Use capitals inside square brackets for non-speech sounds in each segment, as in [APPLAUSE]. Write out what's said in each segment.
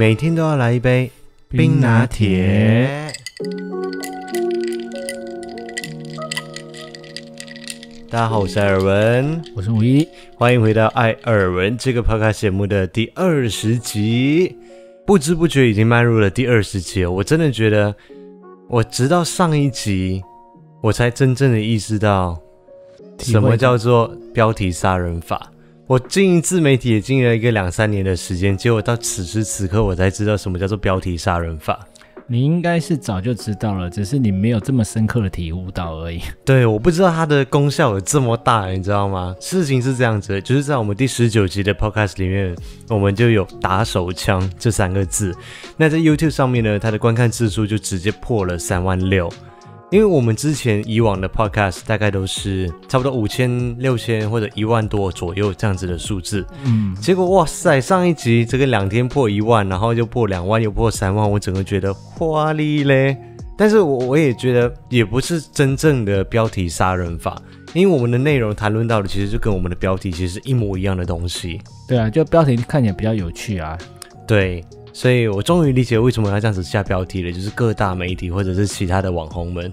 每天都要来一杯冰拿铁。大家好，我是艾尔文，我是五一，欢迎回到《艾尔文》这个跑卡节目的第二十集。不知不觉已经迈入了第二十集了，我真的觉得，我直到上一集，我才真正的意识到，什么叫做标题杀人法。我经营自媒体也经营了一个两三年的时间，结果到此时此刻我才知道什么叫做标题杀人法。你应该是早就知道了，只是你没有这么深刻的体悟到而已。对，我不知道它的功效有这么大，你知道吗？事情是这样子，就是在我们第十九集的 podcast 里面，我们就有打手枪这三个字，那在 YouTube 上面呢，它的观看次数就直接破了三万六。因为我们之前以往的 podcast 大概都是差不多五千、六千或者一万多左右这样子的数字，嗯，结果哇塞，上一集这个两天破一万，然后又破两万，又破三万，我整个觉得华丽嘞。但是我我也觉得也不是真正的标题杀人法，因为我们的内容谈论到的其实就跟我们的标题其实是一模一样的东西。对啊，就标题看起来比较有趣啊。对。所以，我终于理解为什么要这样子下标题了，就是各大媒体或者是其他的网红们，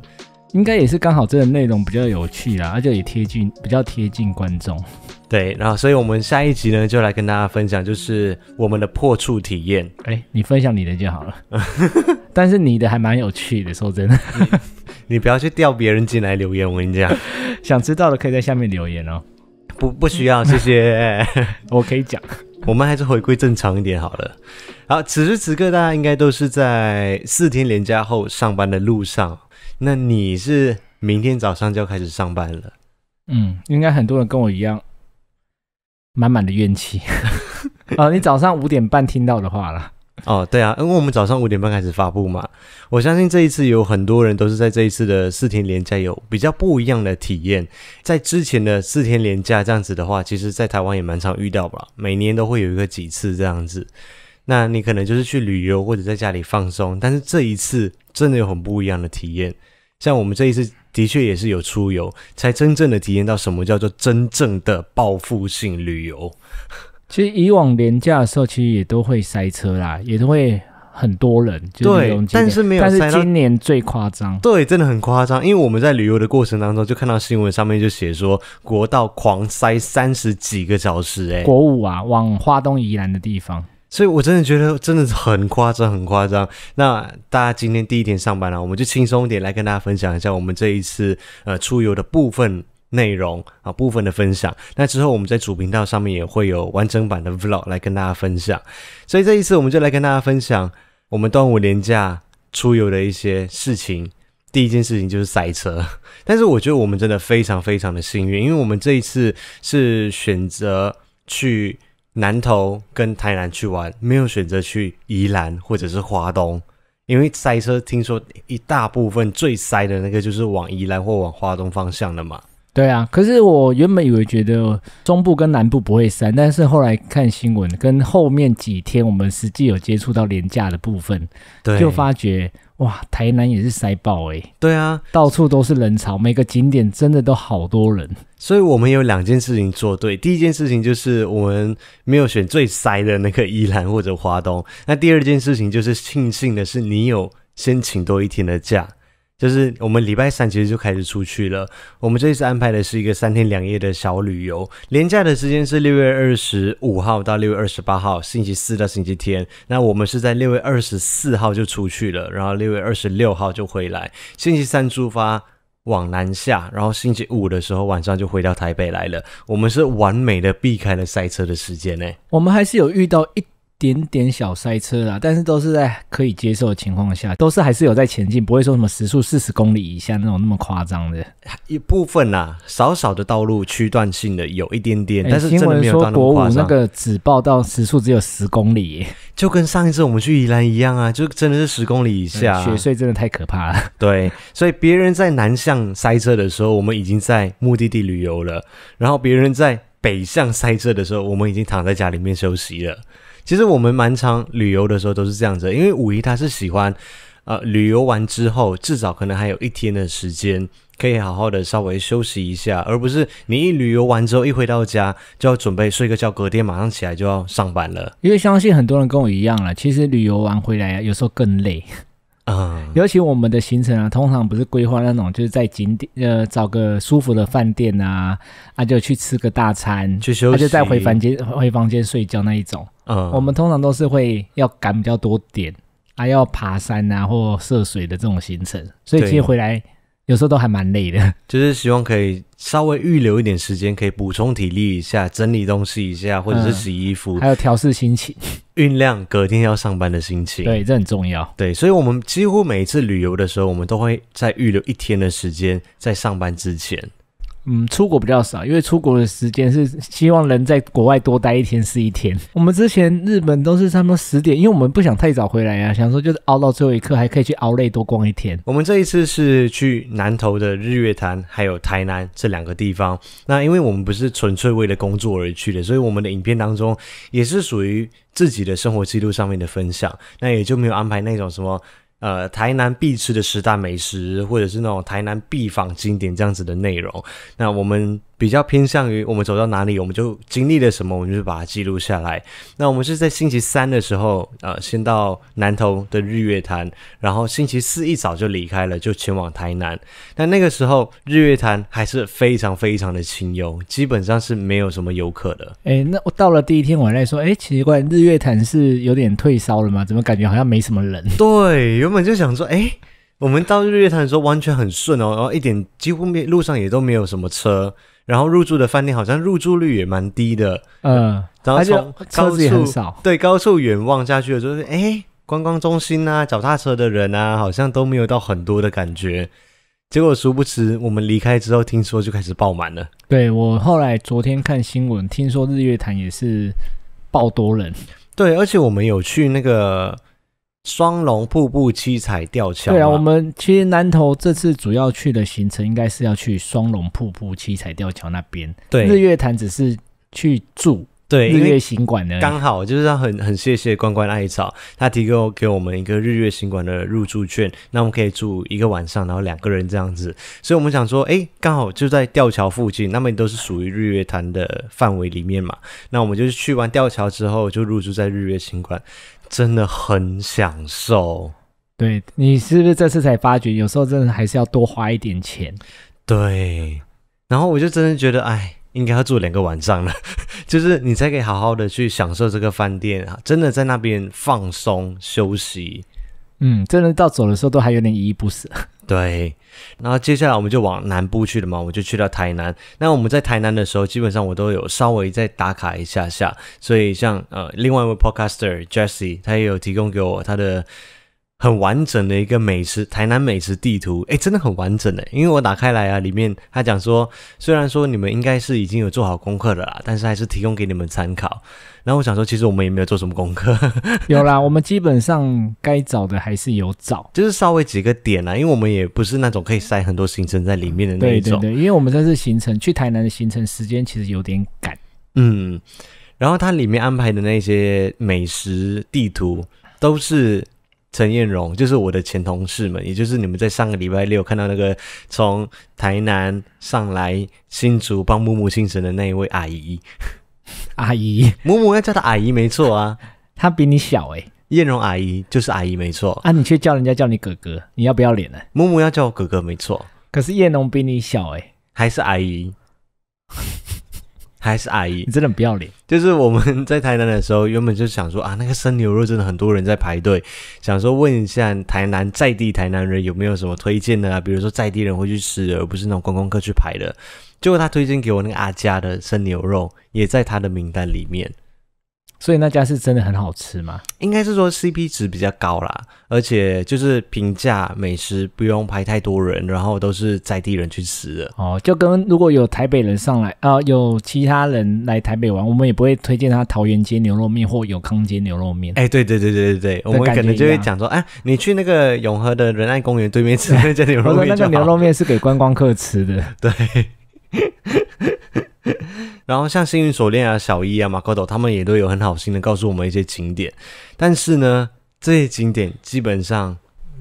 应该也是刚好这个内容比较有趣啦，而且也贴近，比较贴近观众。对，然后，所以我们下一集呢，就来跟大家分享，就是我们的破处体验。哎，你分享你的就好了，[LAUGHS] 但是你的还蛮有趣的，说真的。[LAUGHS] 你不要去调别人进来留言，我跟你讲，[LAUGHS] 想知道的可以在下面留言哦。不，不需要，谢谢。我可以讲。我们还是回归正常一点好了。好，此时此刻大家应该都是在四天连假后上班的路上。那你是明天早上就要开始上班了？嗯，应该很多人跟我一样，满满的怨气。啊，[LAUGHS] 你早上五点半听到的话了。哦，对啊，因为我们早上五点半开始发布嘛，我相信这一次有很多人都是在这一次的四天连假有比较不一样的体验。在之前的四天连假这样子的话，其实在台湾也蛮常遇到吧，每年都会有一个几次这样子。那你可能就是去旅游或者在家里放松，但是这一次真的有很不一样的体验。像我们这一次的确也是有出游，才真正的体验到什么叫做真正的报复性旅游。其实以往廉假的时候，其实也都会塞车啦，也都会很多人。对，但是没有。但是今年最夸张。对，真的很夸张。因为我们在旅游的过程当中，就看到新闻上面就写说，国道狂塞三十几个小时。哎，国五啊，往花东宜兰的地方。所以我真的觉得，真的是很夸张，很夸张。那大家今天第一天上班了，我们就轻松一点来跟大家分享一下我们这一次呃出游的部分。内容啊部分的分享，那之后我们在主频道上面也会有完整版的 vlog 来跟大家分享。所以这一次我们就来跟大家分享我们端午年假出游的一些事情。第一件事情就是塞车，但是我觉得我们真的非常非常的幸运，因为我们这一次是选择去南投跟台南去玩，没有选择去宜兰或者是花东，因为塞车听说一大部分最塞的那个就是往宜兰或往花东方向的嘛。对啊，可是我原本以为觉得中部跟南部不会塞，但是后来看新闻，跟后面几天我们实际有接触到廉价的部分，就发觉哇，台南也是塞爆哎。对啊，到处都是人潮，每个景点真的都好多人。所以我们有两件事情做对，第一件事情就是我们没有选最塞的那个宜兰或者花东，那第二件事情就是庆幸的是你有先请多一天的假。就是我们礼拜三其实就开始出去了。我们这一次安排的是一个三天两夜的小旅游，连假的时间是六月二十五号到六月二十八号，星期四到星期天。那我们是在六月二十四号就出去了，然后六月二十六号就回来。星期三出发往南下，然后星期五的时候晚上就回到台北来了。我们是完美的避开了赛车的时间呢。我们还是有遇到一。点点小塞车啦，但是都是在可以接受的情况下，都是还是有在前进，不会说什么时速四十公里以下那种那么夸张的。一部分呐，少少的道路区段性的有一点点，但是新闻说国五那个只报到时速只有十公里，就跟上一次我们去宜兰一样啊，就真的是十公里以下。雪隧真的太可怕了。对，所以别人在南向塞车的时候，我们已经在目的地旅游了；然后别人在北向塞车的时候，我们已经躺在家里面休息了。其实我们蛮常旅游的时候都是这样子，因为五一他是喜欢，呃，旅游完之后至少可能还有一天的时间，可以好好的稍微休息一下，而不是你一旅游完之后一回到家就要准备睡个觉，隔天马上起来就要上班了。因为相信很多人跟我一样了，其实旅游完回来啊，有时候更累。啊，尤其我们的行程啊，通常不是规划那种，就是在景点呃找个舒服的饭店啊，啊就去吃个大餐，去休息，啊、就再回房间回房间睡觉那一种。嗯，我们通常都是会要赶比较多点啊，要爬山啊或涉水的这种行程，所以其实回来。有时候都还蛮累的，就是希望可以稍微预留一点时间，可以补充体力一下，整理东西一下，或者是洗衣服，还有调试心情，酝酿隔天要上班的心情。对，这很重要。对，所以，我们几乎每一次旅游的时候，我们都会在预留一天的时间，在上班之前。嗯，出国比较少，因为出国的时间是希望能在国外多待一天是一天。我们之前日本都是差不多十点，因为我们不想太早回来啊，想说就是熬到最后一刻还可以去熬累多逛一天。我们这一次是去南投的日月潭，还有台南这两个地方。那因为我们不是纯粹为了工作而去的，所以我们的影片当中也是属于自己的生活记录上面的分享，那也就没有安排那种什么。呃，台南必吃的十大美食，或者是那种台南必访经典这样子的内容，那我们。比较偏向于我们走到哪里，我们就经历了什么，我们就把它记录下来。那我们是在星期三的时候，呃，先到南投的日月潭，然后星期四一早就离开了，就前往台南。那那个时候日月潭还是非常非常的清幽，基本上是没有什么游客的。哎，那我到了第一天我在说，哎，奇怪，日月潭是有点退烧了吗？怎么感觉好像没什么人？对，原本就想说，哎，我们到日月潭的时候完全很顺哦，然后一点几乎没路上也都没有什么车。然后入住的饭店好像入住率也蛮低的，嗯，然后从高处对高处远望下去的就是哎，观光中心啊，脚踏车的人啊，好像都没有到很多的感觉。结果殊不知，我们离开之后，听说就开始爆满了。对我后来昨天看新闻，听说日月潭也是爆多人。对，而且我们有去那个。双龙瀑布七彩吊桥。对啊，我们其实南投这次主要去的行程，应该是要去双龙瀑布七彩吊桥那边。对，日月潭只是去住。对，日月行馆呢，刚好就是要很很谢谢关关艾草，他提供给我们一个日月行馆的入住券，那我们可以住一个晚上，然后两个人这样子。所以我们想说，哎，刚好就在吊桥附近，那你都是属于日月潭的范围里面嘛，那我们就是去完吊桥之后，就入住在日月行馆。真的很享受，对你是不是这次才发觉，有时候真的还是要多花一点钱。对，然后我就真的觉得，哎，应该要住两个晚上了，[LAUGHS] 就是你才可以好好的去享受这个饭店，真的在那边放松休息。嗯，真的到走的时候都还有点依依不舍。对，然后接下来我们就往南部去了嘛，我就去到台南。那我们在台南的时候，基本上我都有稍微再打卡一下下，所以像呃，另外一位 podcaster Jesse，他也有提供给我他的。很完整的一个美食台南美食地图，哎，真的很完整的。因为我打开来啊，里面他讲说，虽然说你们应该是已经有做好功课的啦，但是还是提供给你们参考。然后我想说，其实我们也没有做什么功课，[LAUGHS] 有啦，我们基本上该找的还是有找，就是稍微几个点啦，因为我们也不是那种可以塞很多行程在里面的那一种。对对对，因为我们这次行程去台南的行程时间其实有点赶。嗯，然后它里面安排的那些美食地图都是。陈艳荣就是我的前同事们，也就是你们在上个礼拜六看到那个从台南上来新竹帮木木姓陈的那一位阿姨。阿姨，[LAUGHS] 木木要叫她阿姨没错啊，她比你小哎。艳荣阿姨就是阿姨没错，啊你却叫人家叫你哥哥，你要不要脸呢？木木要叫我哥哥没错，可是艳荣比你小哎，还是阿姨。还是阿姨，你真的不要脸。就是我们在台南的时候，原本就想说啊，那个生牛肉真的很多人在排队，想说问一下台南在地台南人有没有什么推荐的啊，比如说在地人会去吃，而不是那种观光客去排的。结果他推荐给我那个阿家的生牛肉，也在他的名单里面。所以那家是真的很好吃吗？应该是说 CP 值比较高啦，而且就是平价美食，不用排太多人，然后都是在地人去吃的。哦，就跟如果有台北人上来啊，有其他人来台北玩，我们也不会推荐他桃园街牛肉面或永康街牛肉面。哎，对对对对对对，我们可能就会讲说，哎，你去那个永和的仁爱公园对面吃那家牛肉面。那个牛肉面是给观光客吃的。[LAUGHS] 对。[LAUGHS] 然后像幸运锁链啊、小一啊、马可斗他们也都有很好心的告诉我们一些景点，但是呢，这些景点基本上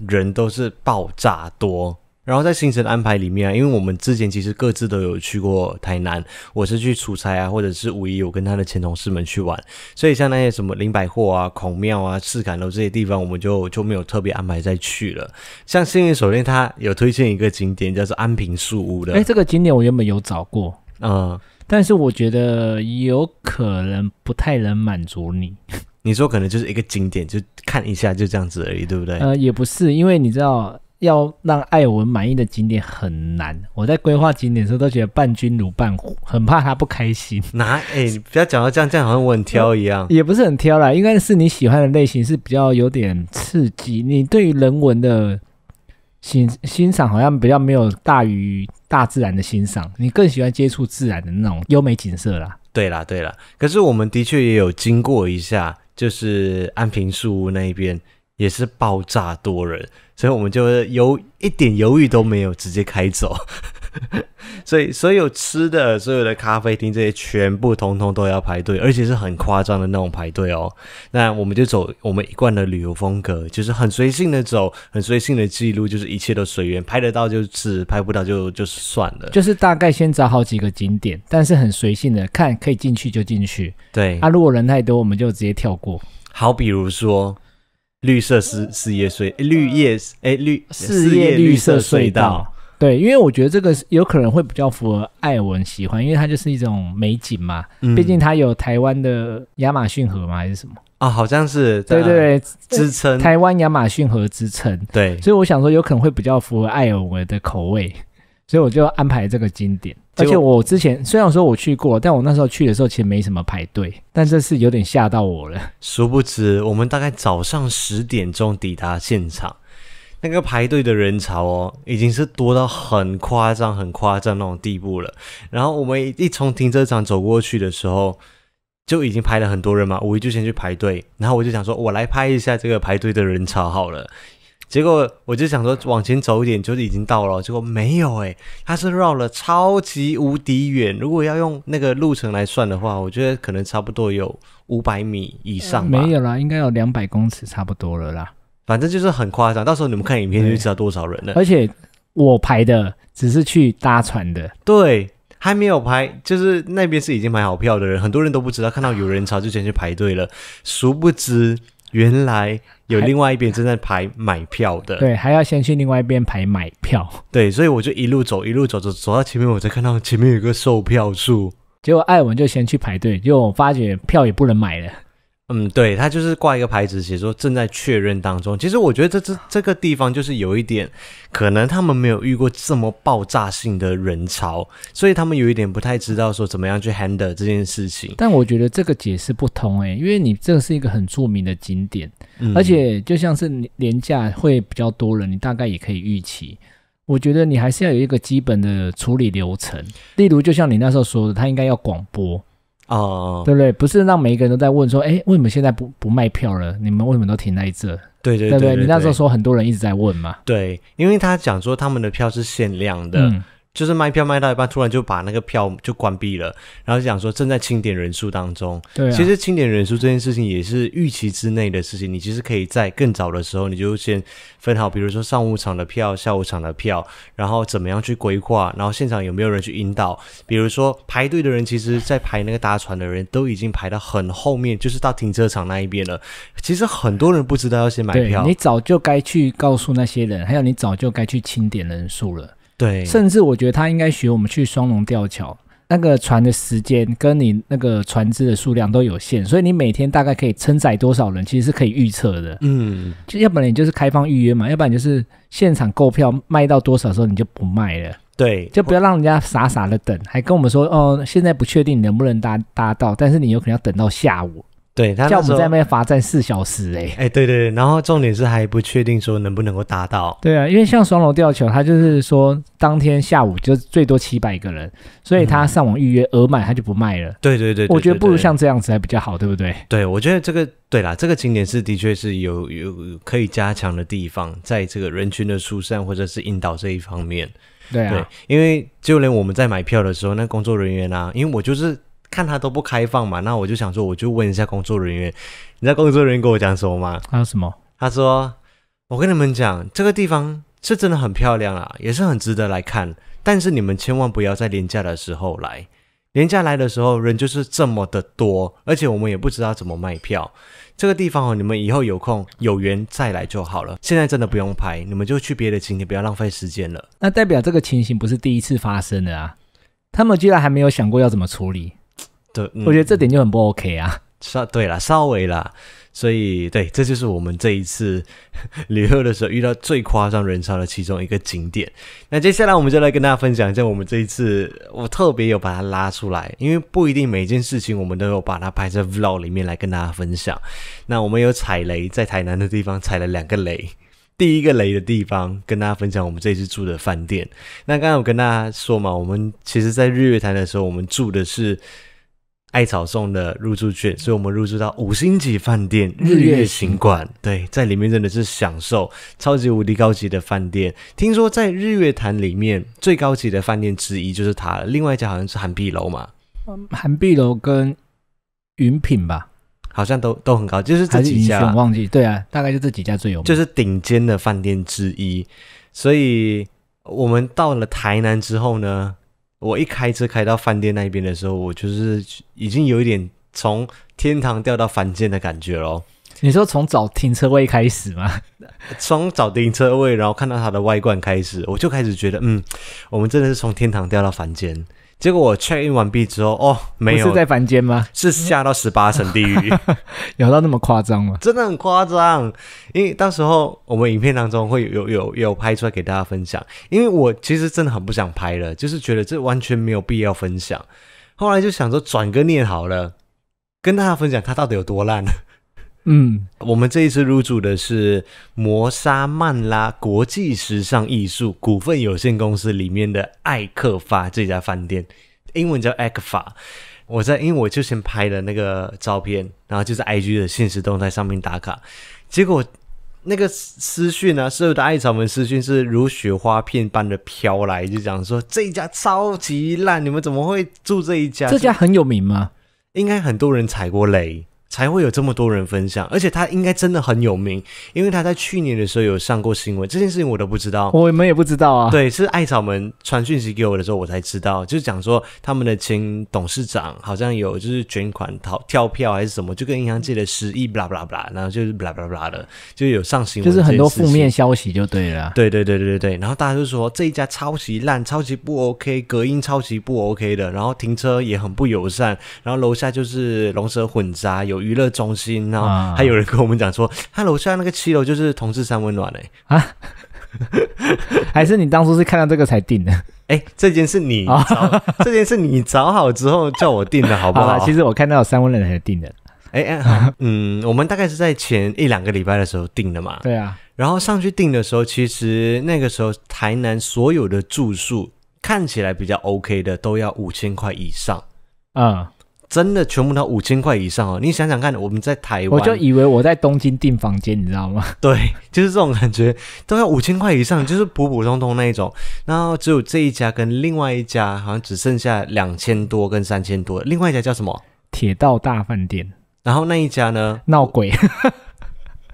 人都是爆炸多。然后在行程安排里面，因为我们之前其实各自都有去过台南，我是去出差啊，或者是五一我跟他的前同事们去玩，所以像那些什么林百货啊、孔庙啊、赤坎楼这些地方，我们就就没有特别安排再去了。像幸运手链他有推荐一个景点，叫做安平树屋的。哎，这个景点我原本有找过，嗯。但是我觉得有可能不太能满足你。[LAUGHS] 你说可能就是一个景点，就看一下就这样子而已，对不对？呃，也不是，因为你知道要让艾文满意的景点很难。我在规划景点的时候都觉得伴君如伴虎，很怕他不开心。[LAUGHS] 哪？哎，不要讲到这样，这样好像我很挑一样。[LAUGHS] 也不是很挑啦，应该是你喜欢的类型是比较有点刺激。你对于人文的欣欣赏好像比较没有大于。大自然的欣赏，你更喜欢接触自然的那种优美景色啦？对啦，对啦。可是我们的确也有经过一下，就是安平树屋那边也是爆炸多人，所以我们就有一点犹豫都没有，直接开走。[LAUGHS] 所以，所有吃的、所有的咖啡厅这些，全部通通都要排队，而且是很夸张的那种排队哦。那我们就走我们一贯的旅游风格，就是很随性的走，很随性的记录，就是一切都随缘，拍得到就是拍不到就就算了。就是大概先找好几个景点，但是很随性的看，可以进去就进去。对，啊，如果人太多，我们就直接跳过。好，比如说绿色四四叶隧，绿叶哎绿四叶绿色隧道。对，因为我觉得这个有可能会比较符合艾尔文喜欢，因为它就是一种美景嘛。毕竟它有台湾的亚马逊河嘛，还是什么啊？好像是对对对，支撑台湾亚马逊河支撑。对，所以我想说，有可能会比较符合艾尔文的口味，[LAUGHS] 所以我就安排这个经典。而且我之前虽然说我去过，但我那时候去的时候其实没什么排队，但这是有点吓到我了。殊不知，我们大概早上十点钟抵达现场。那个排队的人潮哦，已经是多到很夸张、很夸张那种地步了。然后我们一从停车场走过去的时候，就已经排了很多人嘛。我就先去排队，然后我就想说，我来拍一下这个排队的人潮好了。结果我就想说，往前走一点就已经到了，结果没有哎，它是绕了超级无敌远。如果要用那个路程来算的话，我觉得可能差不多有五百米以上。没有啦，应该有两百公尺差不多了啦。反正就是很夸张，到时候你们看影片就知道多少人了。而且我排的只是去搭船的，对，还没有排，就是那边是已经买好票的人，很多人都不知道，看到有人潮就先去排队了，殊不知原来有另外一边正在排买票的。对，还要先去另外一边排买票。对，所以我就一路走，一路走，走走到前面，我才看到前面有个售票处，结果艾文就先去排队，就发觉票也不能买了。嗯，对，他就是挂一个牌子，写说正在确认当中。其实我觉得这这这个地方就是有一点，可能他们没有遇过这么爆炸性的人潮，所以他们有一点不太知道说怎么样去 handle 这件事情。但我觉得这个解释不通诶，因为你这是一个很著名的景点，而且就像是廉价会比较多人，你大概也可以预期。我觉得你还是要有一个基本的处理流程，例如就像你那时候说的，他应该要广播。哦，对不对？不是让每一个人都在问说，哎，为什么现在不不卖票了？你们为什么都停在这？对对对对，你那时候说很多人一直在问嘛。对，因为他讲说他们的票是限量的。就是卖票卖到一半，突然就把那个票就关闭了，然后讲说正在清点人数当中。对，其实清点人数这件事情也是预期之内的事情。你其实可以在更早的时候，你就先分好，比如说上午场的票、下午场的票，然后怎么样去规划，然后现场有没有人去引导？比如说排队的人，其实在排那个搭船的人都已经排到很后面，就是到停车场那一边了。其实很多人不知道要先买票，你早就该去告诉那些人，还有你早就该去清点人数了。对，甚至我觉得他应该学我们去双龙吊桥，那个船的时间跟你那个船只的数量都有限，所以你每天大概可以承载多少人，其实是可以预测的。嗯，就要不然你就是开放预约嘛，要不然就是现场购票卖到多少时候你就不卖了。对，就不要让人家傻傻的等，还跟我们说哦，现在不确定能不能搭搭到，但是你有可能要等到下午。对，他叫我们在那边罚站四小时诶。哎，对对对，然后重点是还不确定说能不能够达到。对啊，因为像双龙吊桥，他就是说当天下午就最多七百个人，所以他上网预约额满他就不卖了。对对对，我觉得不如像这样子还比较好，对不对？对，我觉得这个对啦，这个景点是的确是有有可以加强的地方，在这个人群的疏散或者是引导这一方面。对啊，因为就连我们在买票的时候，那工作人员啊，因为我就是。看他都不开放嘛，那我就想说，我就问一下工作人员，你知道工作人员跟我讲什么吗？他说什么？他说我跟你们讲，这个地方是真的很漂亮啊，也是很值得来看，但是你们千万不要在廉价的时候来，廉价来的时候人就是这么的多，而且我们也不知道怎么卖票。这个地方哦，你们以后有空有缘再来就好了，现在真的不用拍，你们就去别的景点，不要浪费时间了。那代表这个情形不是第一次发生的啊？他们居然还没有想过要怎么处理？我觉得这点就很不 OK 啊！稍对了，稍微了，所以对，这就是我们这一次 [LAUGHS] 旅游的时候遇到最夸张人潮的其中一个景点。那接下来我们就来跟大家分享一下，我们这一次我特别有把它拉出来，因为不一定每件事情我们都有把它拍在 Vlog 里面来跟大家分享。那我们有踩雷，在台南的地方踩了两个雷。第一个雷的地方，跟大家分享我们这次住的饭店。那刚才我跟大家说嘛，我们其实在日月潭的时候，我们住的是。艾草送的入住券，所以我们入住到五星级饭店日月行馆。对，在里面真的是享受超级无敌高级的饭店。听说在日月潭里面最高级的饭店之一就是它，另外一家好像是韩碧楼嘛。嗯，韩碧楼跟云品吧，好像都都很高，就是这几家。忘记对啊，大概就这几家最有名，就是顶尖的饭店之一。所以我们到了台南之后呢？我一开车开到饭店那边的时候，我就是已经有一点从天堂掉到凡间的感觉咯。你说从找停车位开始吗？从找停车位，然后看到它的外观开始，我就开始觉得，嗯，我们真的是从天堂掉到凡间。结果我 check in 完毕之后，哦，没有是在凡间吗？是下到十八层地狱，[LAUGHS] 有到那么夸张吗？真的很夸张，因为到时候我们影片当中会有有有拍出来给大家分享。因为我其实真的很不想拍了，就是觉得这完全没有必要分享。后来就想说转个念好了，跟大家分享它到底有多烂。嗯，我们这一次入住的是摩沙曼拉国际时尚艺术股份有限公司里面的艾克法这家饭店，英文叫艾克 e f a 我在因为我就先拍了那个照片，然后就在 IG 的现实动态上面打卡，结果那个私讯呢，所有的艾草们私讯是如雪花片般的飘来，就讲说这一家超级烂，你们怎么会住这一家？这家很有名吗？应该很多人踩过雷。才会有这么多人分享，而且他应该真的很有名，因为他在去年的时候有上过新闻，这件事情我都不知道，我们也不知道啊。对，是艾草们传讯息给我的时候，我才知道，就是讲说他们的前董事长好像有就是捐款逃跳票还是什么，就跟银行借的十亿，布拉布拉布拉，然后就是布拉布拉布拉的，就有上新闻，就是很多负面消息就对了。对对对对对对，然后大家就说这一家超级烂，超级不 OK，隔音超级不 OK 的，然后停车也很不友善，然后楼下就是龙蛇混杂有。娱乐中心，然后还有人跟我们讲说，他楼下那个七楼就是同志三温暖哎啊，[LAUGHS] 还是你当初是看到这个才定的？哎，[LAUGHS] 这件事你这件事你找好之后叫我定的好不好？其实我看到有三温暖才定的。哎 [LAUGHS] 嗯，我们大概是在前一两个礼拜的时候定的嘛。对啊，然后上去定的时候，其实那个时候台南所有的住宿看起来比较 OK 的，都要五千块以上啊。真的全部都五千块以上哦！你想想看，我们在台湾，我就以为我在东京订房间，你知道吗？[LAUGHS] 对，就是这种感觉，都要五千块以上，就是普普通通那一种。然后只有这一家跟另外一家，好像只剩下两千多跟三千多。另外一家叫什么？铁道大饭店。然后那一家呢？闹鬼。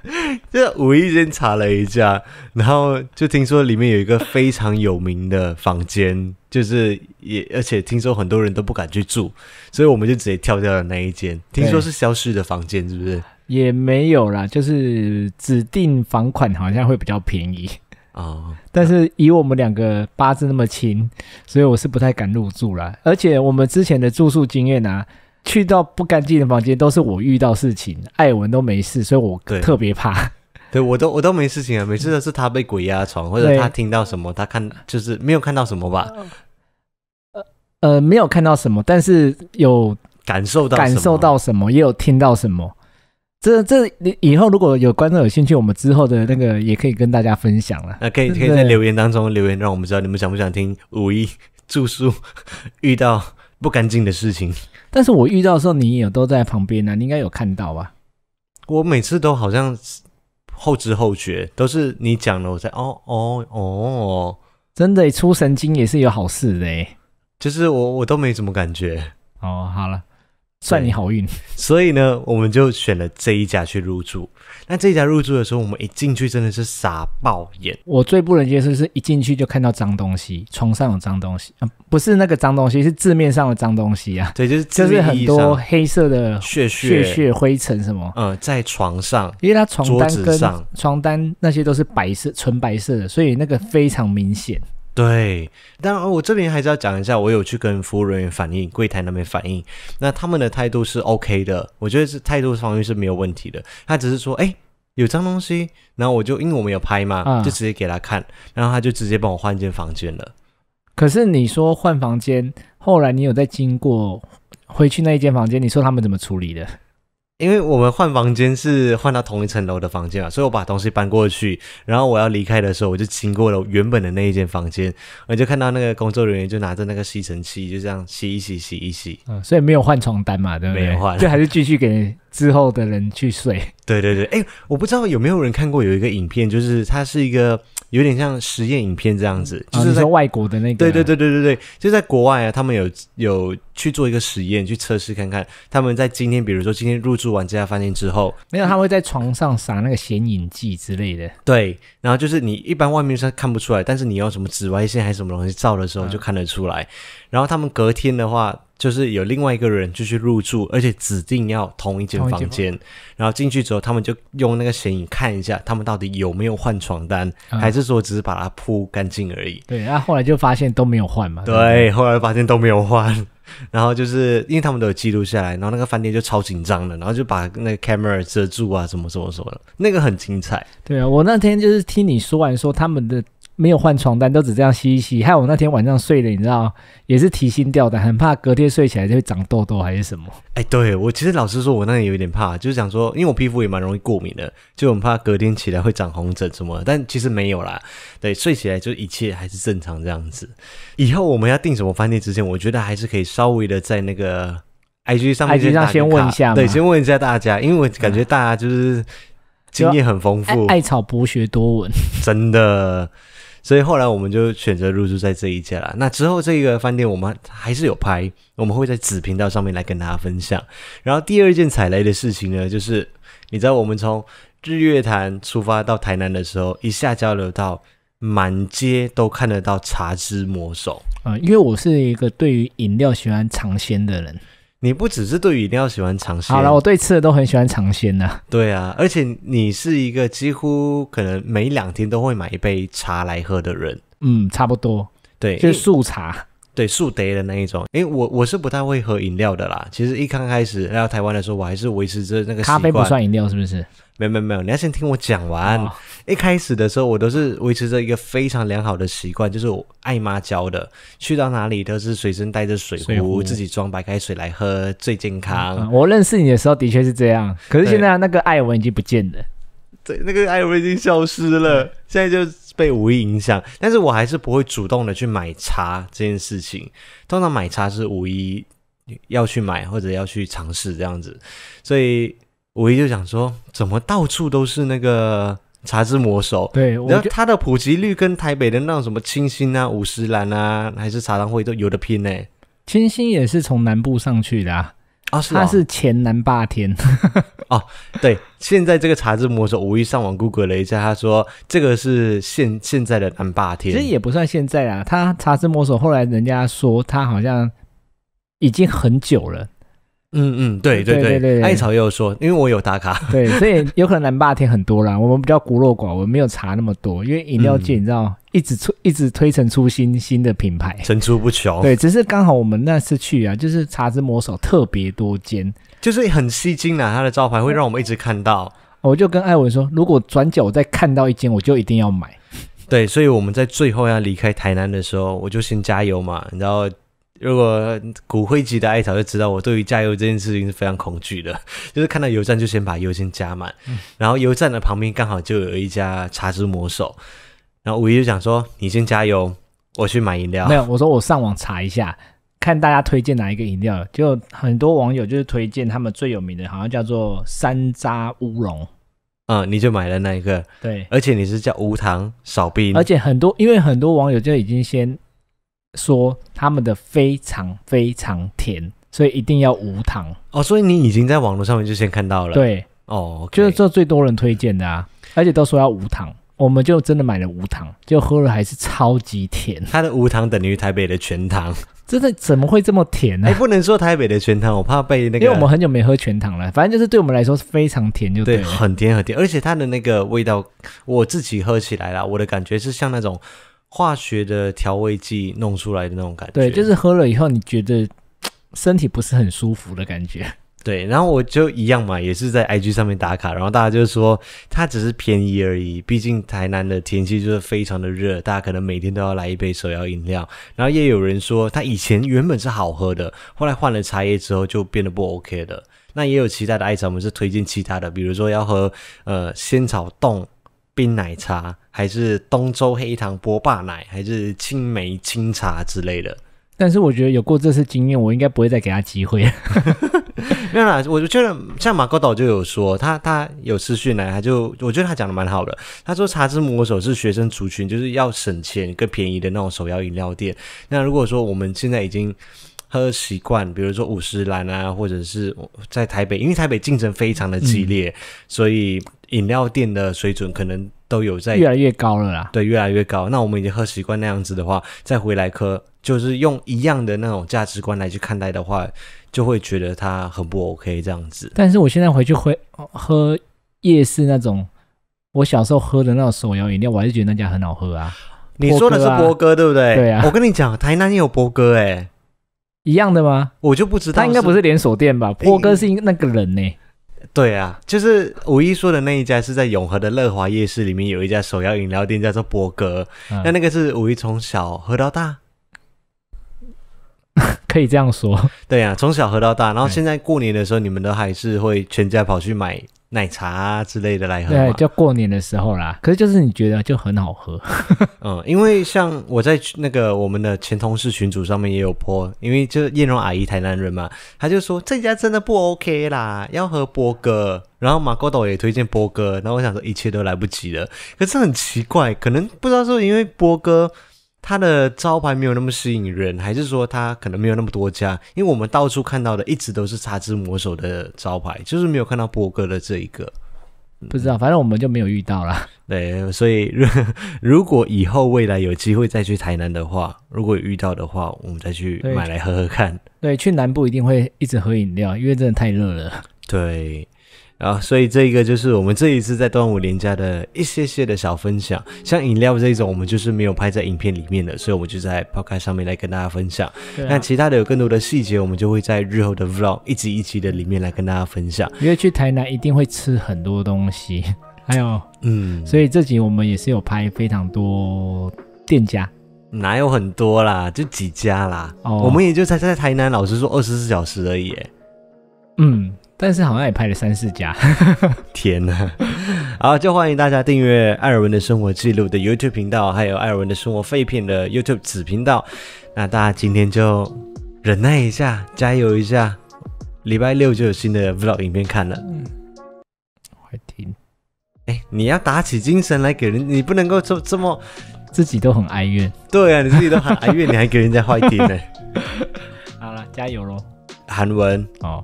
[LAUGHS] 就无意间查了一下，然后就听说里面有一个非常有名的房间，就是也而且听说很多人都不敢去住，所以我们就直接跳掉了那一间。听说是消失的房间，是不是？也没有啦，就是指定房款好像会比较便宜哦。但是以我们两个八字那么亲，所以我是不太敢入住啦。而且我们之前的住宿经验啊。去到不干净的房间都是我遇到事情，艾文都没事，所以我特别怕。对我都我都没事情啊，每次都是他被鬼压床，或者他听到什么，他看就是没有看到什么吧。呃呃，没有看到什么，但是有感受到感受到什么，也有听到什么。这这你以后如果有观众有兴趣，我们之后的那个也可以跟大家分享了。那可以可以在留言当中留言，让我们知道你们想不想听五一住宿遇到。不干净的事情，但是我遇到的时候，你有都在旁边呢，你应该有看到吧？我每次都好像后知后觉，都是你讲了，我才哦哦哦，真的出神经也是有好事的，就是我我都没怎么感觉哦，好了，算你好运，所以呢，我们就选了这一家去入住。那这家入住的时候，我们一进去真的是傻爆眼。我最不能接受是一进去就看到脏东西，床上有脏东西啊，不是那个脏东西，是字面上的脏东西啊。对，就是就是很多黑色的血血血灰尘什么。嗯，在床上，因为它床单跟床单那些都是白色纯白色的，所以那个非常明显。对，当然我这边还是要讲一下，我有去跟服务人员反映，柜台那边反映，那他们的态度是 OK 的，我觉得是态度方面是没有问题的，他只是说，哎，有脏东西，然后我就因为我没有拍嘛，就直接给他看，然后他就直接帮我换一间房间了。可是你说换房间，后来你有在经过回去那一间房间，你说他们怎么处理的？因为我们换房间是换到同一层楼的房间嘛，所以我把东西搬过去，然后我要离开的时候，我就经过了原本的那一间房间，我就看到那个工作人员就拿着那个吸尘器，就这样吸一吸，吸一吸，所以没有换床单嘛，对不对？没有换，就还是继续给之后的人去睡。对对对，哎，我不知道有没有人看过有一个影片，就是它是一个。有点像实验影片这样子，就是在外国的那个，对对对对对对，就在国外啊，他们有有去做一个实验，去测试看看他们在今天，比如说今天入住完这家饭店之后，没有，他会在床上撒那个显影剂之类的，对，然后就是你一般外面上看不出来，但是你要什么紫外线还是什么东西照的时候就看得出来，然后他们隔天的话。就是有另外一个人就去入住，而且指定要同一间房间。然后进去之后，他们就用那个显影看一下，他们到底有没有换床单，还是说只是把它铺干净而已。对，那后来就发现都没有换嘛。对，后来发现都没有换。[LAUGHS] 然后就是因为他们都有记录下来，然后那个饭店就超紧张的，然后就把那个 camera 遮住啊，怎么怎么什么的，那个很精彩。对啊，我那天就是听你说完说他们的。没有换床单，都只这样洗一洗，害我那天晚上睡了，你知道，也是提心吊胆，很怕隔天睡起来就会长痘痘还是什么。哎，对我其实老实说，我那天有点怕，就是想说，因为我皮肤也蛮容易过敏的，就很怕隔天起来会长红疹什么。但其实没有啦，对，睡起来就一切还是正常这样子。以后我们要订什么饭店之前，我觉得还是可以稍微的在那个 I G 上 I G 上先问一下，对，先问一下大家，因为我感觉大家就是经验很丰富，艾草博学多闻，真的。所以后来我们就选择入住在这一家了。那之后这个饭店我们还是有拍，我们会在子频道上面来跟大家分享。然后第二件踩雷的事情呢，就是你知道我们从日月潭出发到台南的时候，一下交流到满街都看得到茶之魔手。啊，因为我是一个对于饮料喜欢尝鲜的人。你不只是对定料喜欢尝鲜，好了，我对吃的都很喜欢尝鲜的。对啊，而且你是一个几乎可能每两天都会买一杯茶来喝的人。嗯，差不多，对，是素茶。对速叠的那一种，因为我我是不太会喝饮料的啦。其实一刚开始来到台湾的时候，我还是维持着那个咖啡不算饮料是不是？没有没有没有，你要先听我讲完。一开始的时候，我都是维持着一个非常良好的习惯，就是我爱妈教的，去到哪里都是随身带着水壶，自己装白开水来喝最健康。我认识你的时候的确是这样，可是现在那个爱文已经不见了，对，那个爱文已经消失了，现在就。被五一影响，但是我还是不会主动的去买茶这件事情。通常买茶是五一要去买或者要去尝试这样子，所以五一就想说，怎么到处都是那个茶之魔手？对，然后它的普及率跟台北的那种什么清新啊、五十兰啊，还是茶汤会都有的拼呢。清新也是从南部上去的啊。啊，是他是前南霸天 [LAUGHS] 哦，对，现在这个查字魔手，我无意上网 Google 了一下，他说这个是现现在的南霸天，其实也不算现在啊，他查字魔手后来人家说他好像已经很久了。嗯嗯，对对对对艾草又说，因为我有打卡，对，[LAUGHS] 所以有可能南霸天很多啦。我们比较孤陋寡闻，没有查那么多，因为饮料界你知道，一直出，一直推陈出新，新的品牌，层出不穷。对，只是刚好我们那次去啊，就是茶之魔手特别多间，就是很吸睛啊，它的招牌会让我们一直看到。我就跟艾文说，如果转角我再看到一间，我就一定要买。对，所以我们在最后要离开台南的时候，我就先加油嘛，然后。如果骨灰级的艾草就知道，我对于加油这件事情是非常恐惧的，[LAUGHS] 就是看到油站就先把油先加满，然后油站的旁边刚好就有一家茶之魔手，然后五一就想说你先加油，我去买饮料。没有，我说我上网查一下，看大家推荐哪一个饮料，就很多网友就是推荐他们最有名的，好像叫做山楂乌龙，嗯，你就买了那一个，对，而且你是叫无糖少冰，而且很多因为很多网友就已经先。说他们的非常非常甜，所以一定要无糖哦。所以你已经在网络上面就先看到了，对哦，就是这最多人推荐的啊，而且都说要无糖，我们就真的买了无糖，就喝了还是超级甜。它的无糖等于台北的全糖，真的怎么会这么甜呢？哎，不能说台北的全糖，我怕被那个，因为我们很久没喝全糖了，反正就是对我们来说是非常甜，就对，很甜很甜，而且它的那个味道，我自己喝起来啦，我的感觉是像那种。化学的调味剂弄出来的那种感觉，对，就是喝了以后你觉得 [TSK] 身体不是很舒服的感觉。[LAUGHS] 对，然后我就一样嘛，也是在 IG 上面打卡，然后大家就说它只是便宜而已，毕竟台南的天气就是非常的热，大家可能每天都要来一杯手摇饮料。然后也有人说它以前原本是好喝的，后来换了茶叶之后就变得不 OK 了。那也有其他的爱茶们是推荐其他的，比如说要喝呃仙草冻。冰奶茶还是东周黑糖波霸奶还是青梅清茶之类的？但是我觉得有过这次经验，我应该不会再给他机会。[LAUGHS] 没有啦，我就觉得像马哥岛就有说，他他有私讯来，他就我觉得他讲的蛮好的。他说茶之魔手是学生族群，就是要省钱更便宜的那种手摇饮料店。那如果说我们现在已经喝习惯，比如说五十兰啊，或者是在台北，因为台北竞争非常的激烈，所以。饮料店的水准可能都有在越来越高了啦。对，越来越高。那我们已经喝习惯那样子的话，再回来喝，就是用一样的那种价值观来去看待的话，就会觉得它很不 OK 这样子。但是我现在回去回喝夜市那种，我小时候喝的那种手摇饮料，我还是觉得那家很好喝啊。你说的是波哥对不对？对啊。我跟你讲，台南也有波哥哎，一样的吗？我就不知道。他应该不是连锁店吧？波哥是那个人呢。对啊，就是五一说的那一家是在永和的乐华夜市里面有一家首要饮料店，叫做伯格，那那个是五一从小喝到大，[LAUGHS] 可以这样说。对啊，从小喝到大，然后现在过年的时候，你们都还是会全家跑去买。奶茶之类的来喝对，就过年的时候啦。可是就是你觉得就很好喝，[LAUGHS] 嗯，因为像我在那个我们的前同事群组上面也有 p 因为就是艳荣阿姨台南人嘛，他就说这家真的不 OK 啦，要喝波哥。然后马哥导也推荐波哥，然后我想说一切都来不及了。可是很奇怪，可能不知道是因为波哥。它的招牌没有那么吸引人，还是说它可能没有那么多家？因为我们到处看到的一直都是叉之魔手的招牌，就是没有看到波哥的这一个，不知道，反正我们就没有遇到啦。对，所以如果以后未来有机会再去台南的话，如果遇到的话，我们再去买来喝喝看。对，去南部一定会一直喝饮料，因为真的太热了。对。啊，所以这个就是我们这一次在端午连假的一些些的小分享，像饮料这种，我们就是没有拍在影片里面的，所以我们就在 s 开上面来跟大家分享。那其他的有更多的细节，我们就会在日后的 vlog 一集一集的里面来跟大家分享。因为去台南一定会吃很多东西，还 [LAUGHS] 有，嗯，所以这集我们也是有拍非常多店家，哪有很多啦，就几家啦。哦，我们也就才在台南，老实说，二十四小时而已。嗯。但是好像也拍了三四家。[LAUGHS] 天哪！好，就欢迎大家订阅艾尔文的生活记录的 YouTube 频道，还有艾尔文的生活废片的 YouTube 子频道。那大家今天就忍耐一下，加油一下，礼拜六就有新的 Vlog 影片看了。坏听，哎，你要打起精神来给人，你不能够这这么，自己都很哀怨。对啊，你自己都很哀怨，你还给人家坏听呢。[LAUGHS] 好了，加油喽。韩文哦。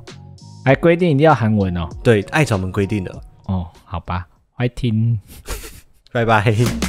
还规定一定要韩文哦，对，爱草们规定的哦，好吧，我听，[LAUGHS] 拜拜。